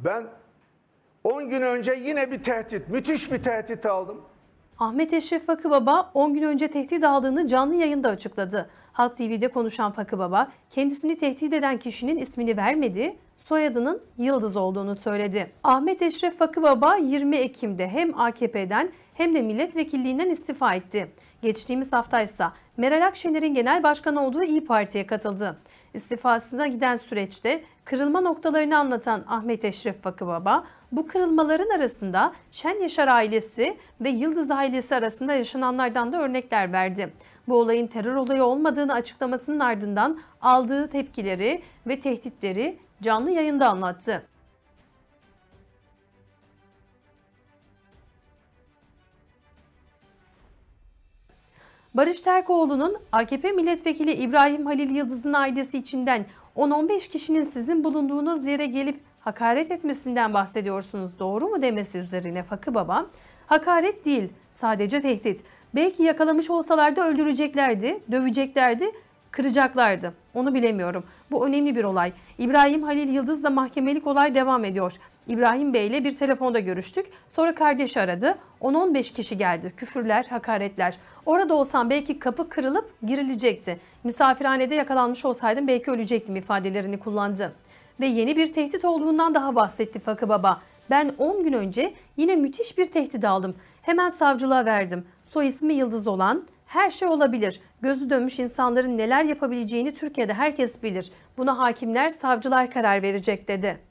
Ben 10 gün önce yine bir tehdit, müthiş bir tehdit aldım. Ahmet Eşref Fakı Baba 10 gün önce tehdit aldığını canlı yayında açıkladı. Halk TV'de konuşan Fakı Baba kendisini tehdit eden kişinin ismini vermedi, soyadının Yıldız olduğunu söyledi. Ahmet Eşref Fakı Baba 20 Ekim'de hem AKP'den hem de milletvekilliğinden istifa etti. Geçtiğimiz hafta ise Meral Akşener'in genel başkanı olduğu İyi Parti'ye katıldı. İstifasına giden süreçte kırılma noktalarını anlatan Ahmet Eşref Fakıbaba, bu kırılmaların arasında Şen Yaşar ailesi ve Yıldız ailesi arasında yaşananlardan da örnekler verdi. Bu olayın terör olayı olmadığını açıklamasının ardından aldığı tepkileri ve tehditleri canlı yayında anlattı. Barış Terkoğlu'nun AKP milletvekili İbrahim Halil Yıldız'ın ailesi içinden 10-15 kişinin sizin bulunduğunuz yere gelip hakaret etmesinden bahsediyorsunuz doğru mu demesi üzerine Fakı Baba, hakaret değil sadece tehdit. Belki yakalamış olsalardı öldüreceklerdi, döveceklerdi kıracaklardı. Onu bilemiyorum. Bu önemli bir olay. İbrahim Halil Yıldız'la mahkemelik olay devam ediyor. İbrahim Bey ile bir telefonda görüştük. Sonra kardeşi aradı. 10-15 kişi geldi. Küfürler, hakaretler. Orada olsam belki kapı kırılıp girilecekti. Misafirhanede yakalanmış olsaydım belki ölecektim ifadelerini kullandı. Ve yeni bir tehdit olduğundan daha bahsetti Fakı Baba. Ben 10 gün önce yine müthiş bir tehdit aldım. Hemen savcılığa verdim. Soy ismi Yıldız olan her şey olabilir. Gözü dönmüş insanların neler yapabileceğini Türkiye'de herkes bilir. Buna hakimler, savcılar karar verecek dedi.